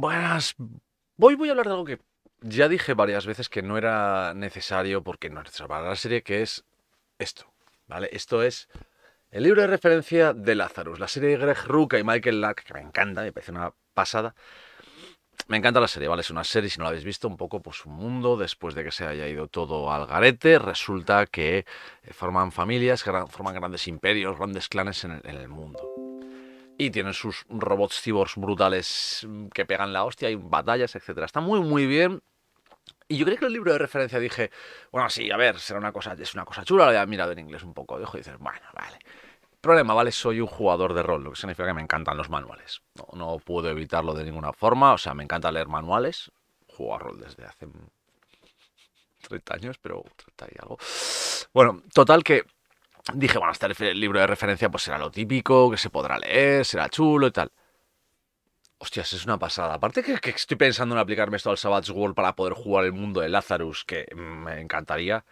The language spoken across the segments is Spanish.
Buenas. Hoy voy a hablar de algo que ya dije varias veces que no era necesario porque no es para la serie, que es esto. ¿Vale? Esto es el libro de referencia de Lazarus, la serie de Greg Ruca y Michael Lack, que me encanta, me parece una pasada. Me encanta la serie, ¿vale? Es una serie, si no la habéis visto, un poco pues un mundo, después de que se haya ido todo al garete, resulta que eh, forman familias, forman grandes imperios, grandes clanes en el mundo. Y tienen sus robots cyborgs brutales mm, que pegan la hostia, y batallas, etc. Está muy, muy bien. Y yo creo que el libro de referencia dije, bueno, sí, a ver, será una cosa, es una cosa chula, lo había mirado en inglés un poco. Dejo dices, bueno, vale. Problema, ¿vale? Soy un jugador de rol, lo que significa que me encantan los manuales. No, no puedo evitarlo de ninguna forma, o sea, me encanta leer manuales. Juego a rol desde hace 30 mm, años, pero 30 y algo. Bueno, total que dije, bueno, este libro de referencia pues será lo típico, que se podrá leer, será chulo y tal. Hostias, es una pasada. Aparte que, estoy pensando en aplicarme esto al Savage World para poder jugar el mundo de Lazarus, que me encantaría.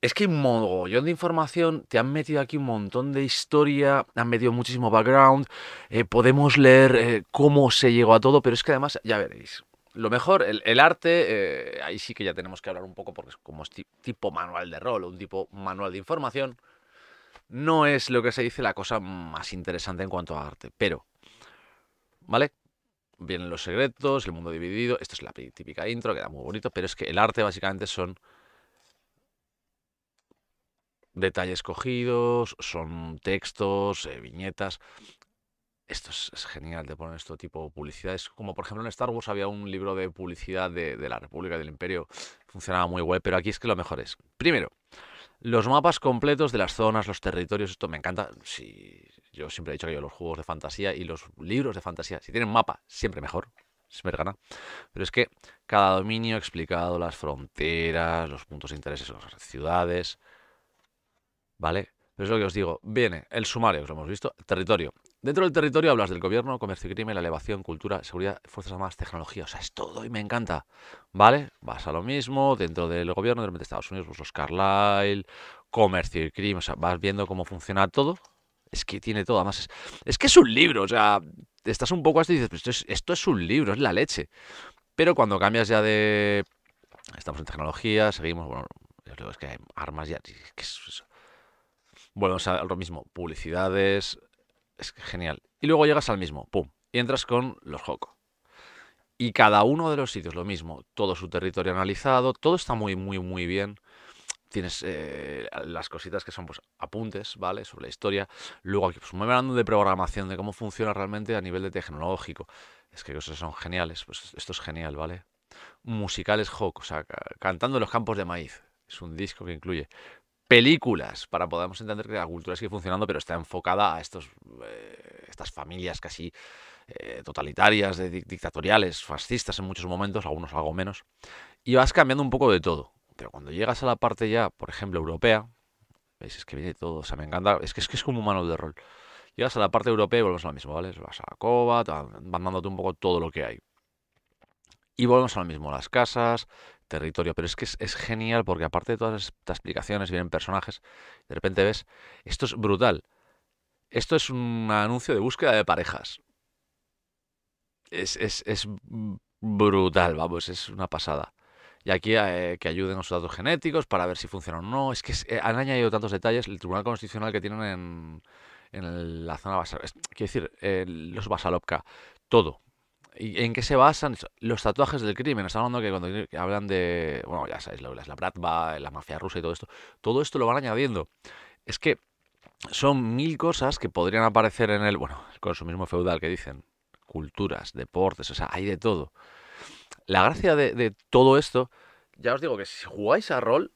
Es que hay un mogollón de información, te han metido aquí un montón de historia, han metido muchísimo background, eh, podemos leer eh, cómo se llegó a todo, pero es que además, ya veréis, lo mejor, el, arte, eh, ahí sí que ya tenemos que hablar un poco porque es como tipo manual de rol, un tipo manual de información, no es lo que se dice la cosa más interesante en cuanto a arte, pero, ¿vale? Vienen los secretos, el mundo dividido, esto es la típica intro, queda muy bonito, pero es que el arte básicamente son detalles cogidos, son textos, eh, viñetas, esto es, genial, de poner esto tipo publicidades. Como por ejemplo en Star Wars había un libro de publicidad de, la República del Imperio, funcionaba muy guay, pero aquí es que lo mejor es. Primero, los mapas completos de las zonas, los territorios, esto me encanta. yo siempre he dicho que yo los juegos de fantasía y los libros de fantasía, si tienen mapa, siempre mejor. me gana. Pero es que cada dominio explicado, las fronteras, los puntos de interés, las ciudades. ¿Vale? Pero es lo que os digo. Viene el sumario, que lo hemos visto, territorio, Dentro del territorio hablas del gobierno, comercio y crimen, la elevación, cultura, seguridad, fuerzas armadas, tecnología. O sea, es todo y me encanta. ¿Vale? Vas a lo mismo. Dentro del gobierno, de Estados Unidos, pues Oscar Carlisle, comercio y crimen. O sea, vas viendo cómo funciona todo. Es que tiene todo. Además, es, que es un libro. O sea, estás un poco así y dices, esto, es, un libro, es la leche. Pero cuando cambias ya de. Estamos en tecnología, seguimos. Bueno, es que hay armas ya. Es Bueno, o sea, lo mismo. Publicidades es genial. Y luego llegas al mismo, pum, y entras con los Joco. Y cada uno de los sitios lo mismo, todo su territorio analizado, todo está muy, muy, muy bien. Tienes eh, las cositas que son pues, apuntes, ¿vale? Sobre la historia. Luego aquí, pues un hablando de programación, de cómo funciona realmente a nivel de tecnológico. Es que cosas son geniales, pues esto es genial, ¿vale? Musicales Joco, o sea, cantando en los campos de maíz. Es un disco que incluye películas para podamos entender que la cultura sigue funcionando, pero está enfocada a estos, eh, estas familias casi eh, totalitarias, dictatoriales, fascistas en muchos momentos, algunos algo menos, y vas cambiando un poco de todo. Pero cuando llegas a la parte ya, por ejemplo, europea, veis, es que viene todo, o sea, me encanta, es que es, que es como un manual de rol. Llegas a la parte europea y volvemos a lo mismo, ¿vale? Vas a la cova, van dándote un poco todo lo que hay. Y volvemos a lo mismo, las casas, territorio, pero es que es, genial porque aparte de todas estas explicaciones vienen personajes, de repente ves, esto es brutal, esto es un anuncio de búsqueda de parejas. Es, brutal, vamos, es una pasada. Y aquí eh, que ayuden los datos genéticos para ver si funcionan o no. Es que eh, han añadido tantos detalles el Tribunal Constitucional que tienen en, en la zona basal. Quiero decir, eh, los basalopca, todo, ¿Y en qué se basan los tatuajes del crimen? Están hablando que cuando hablan de, bueno, ya sabéis, la, la Bratva, la mafia rusa y todo esto, todo esto lo van añadiendo. Es que son mil cosas que podrían aparecer en el, bueno, el consumismo feudal que dicen, culturas, deportes, o sea, hay de todo. La gracia de, de todo esto, ya os digo que si jugáis a rol,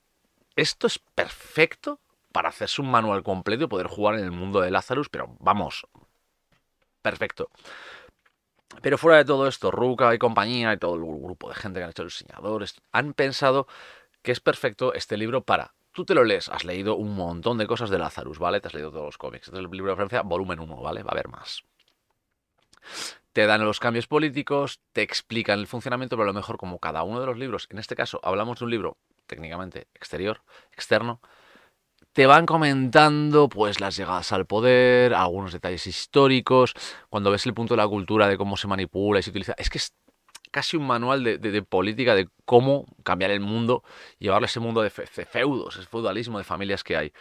esto es perfecto para hacerse un manual completo y poder jugar en el mundo de Lazarus, pero vamos, perfecto. Pero fuera de todo esto, Ruka y compañía y todo el grupo de gente que han hecho los diseñadores han pensado que es perfecto este libro para. Tú te lo lees, has leído un montón de cosas de Lazarus, ¿vale? Te has leído todos los cómics. Este es el libro de referencia, volumen 1, ¿vale? Va a haber más. Te dan los cambios políticos, te explican el funcionamiento, pero a lo mejor como cada uno de los libros, en este caso hablamos de un libro técnicamente exterior, externo, te van comentando pues las llegadas al poder, algunos detalles históricos, cuando ves el punto de la cultura, de cómo se manipula y se utiliza. Es que es casi un manual de, política de cómo cambiar el mundo, llevarle ese mundo de, de feudos, ese feudalismo de familias que hay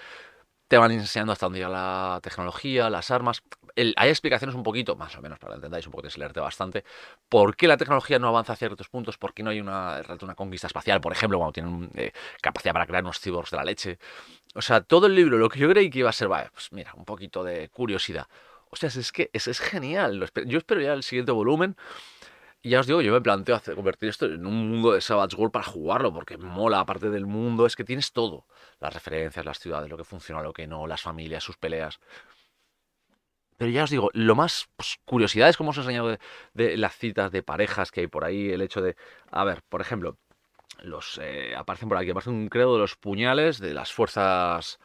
te van enseñando hasta dónde llega la tecnología, las armas. hay explicaciones un poquito, más o menos, para que entendáis un poco, tienes que leerte bastante, por qué la tecnología no avanza a ciertos puntos, por qué no hay una, una conquista espacial, por ejemplo, cuando tienen eh, capacidad para crear unos cyborgs de la leche. O sea, todo el libro, lo que yo creí que iba a ser, pues mira, un poquito de curiosidad. O sea, es que es genial. Yo espero ya el siguiente volumen ya os digo, yo me planteo hacer, convertir esto en un mundo de Savage World para jugarlo, porque mola, aparte del mundo, es que tienes todo. Las referencias, las ciudades, lo que funciona, lo que no, las familias, sus peleas. Pero ya os digo, lo más pues, curiosidad es como os he enseñado, de, las citas de parejas que hay por ahí, el hecho de, a ver, por ejemplo, los eh, aparecen por aquí, aparece un credo de los puñales, de las fuerzas,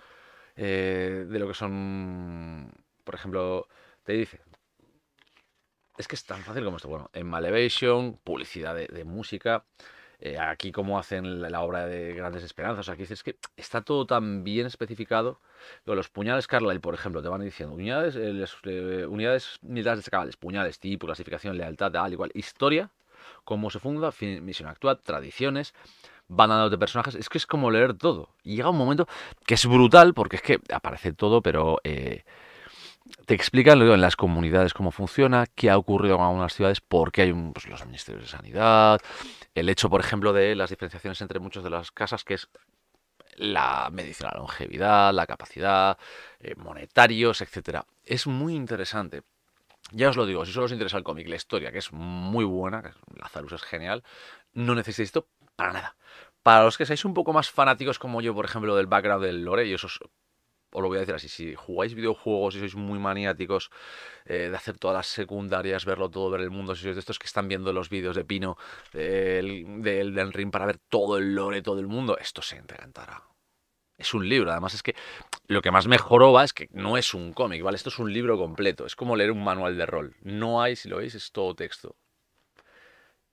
eh, de lo que son, por ejemplo, te dice, es que es tan fácil como esto. Bueno, en Malevation, publicidad de, música. Eh, aquí como hacen la, obra de Grandes Esperanzas. Aquí es que está todo tan bien especificado. Los puñales Carlyle, por ejemplo, te van diciendo unidades, eh, eh, unidades militares destacables, puñales, tipo, clasificación, lealtad, tal, igual, historia, cómo se funda, misión actual, tradiciones, bandados de personajes. Es que es como leer todo. Y llega un momento que es brutal porque es que aparece todo, pero te explican lo en las comunidades cómo funciona, qué ha ocurrido en algunas ciudades, por qué hay pues, los ministerios de sanidad, el hecho, por ejemplo, de las diferenciaciones entre muchas de las casas, que es la medicina, la longevidad, la capacidad, eh, monetarios, etc. Es muy interesante. Ya os lo digo, si solo os interesa el cómic, la historia, que es muy buena, Lazarus es genial, no necesitáis esto para nada. Para los que seáis un poco más fanáticos como yo, por ejemplo, del background del lore, y eso os lo voy a decir así, si jugáis videojuegos y sois muy maniáticos eh, de hacer todas las secundarias, verlo todo, ver el mundo, si sois de estos que están viendo los vídeos de Pino, del de, Ring para ver todo el lore, todo el mundo, esto se encantará. Es un libro, además es que lo que más mejoró va es que no es un cómic, ¿vale? Esto es un libro completo, es como leer un manual de rol. No hay, si lo veis, es todo texto.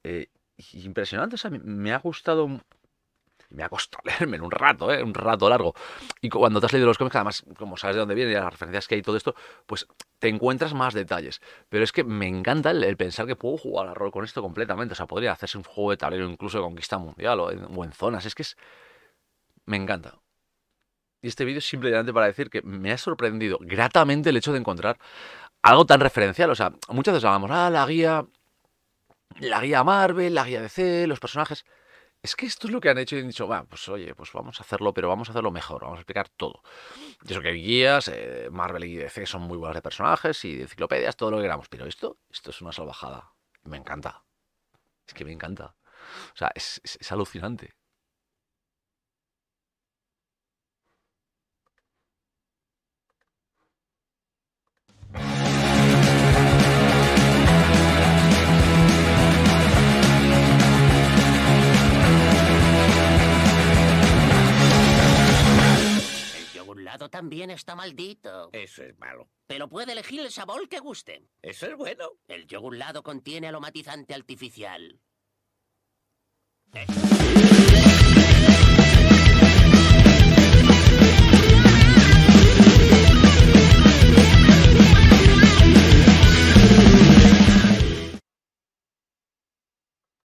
Eh, impresionante, o sea, me ha gustado me ha costado leerme en un rato, ¿eh? un rato largo. Y cuando te has leído los cómics, además, como sabes de dónde viene y las referencias que hay y todo esto, pues te encuentras más detalles. Pero es que me encanta el, pensar que puedo jugar al rol con esto completamente. O sea, podría hacerse un juego de tablero incluso de conquista mundial o en, zonas. Es que es... Me encanta. Y este vídeo es simplemente para decir que me ha sorprendido gratamente el hecho de encontrar algo tan referencial. O sea, muchas veces hablamos, ah, la guía, la guía Marvel, la guía DC, los personajes es que esto es lo que han hecho y han dicho, va, pues oye, pues vamos a hacerlo, pero vamos a hacerlo mejor, vamos a explicar todo. Y eso que hay guías, eh, Marvel y DC son muy buenas de personajes y de enciclopedias, todo lo que queramos, pero esto, esto es una salvajada. Me encanta. Es que me encanta. O sea, es, es alucinante. está maldito. Eso es malo. Pero puede elegir el sabor que guste. Eso es bueno. El yogur lado contiene aromatizante artificial. Eh.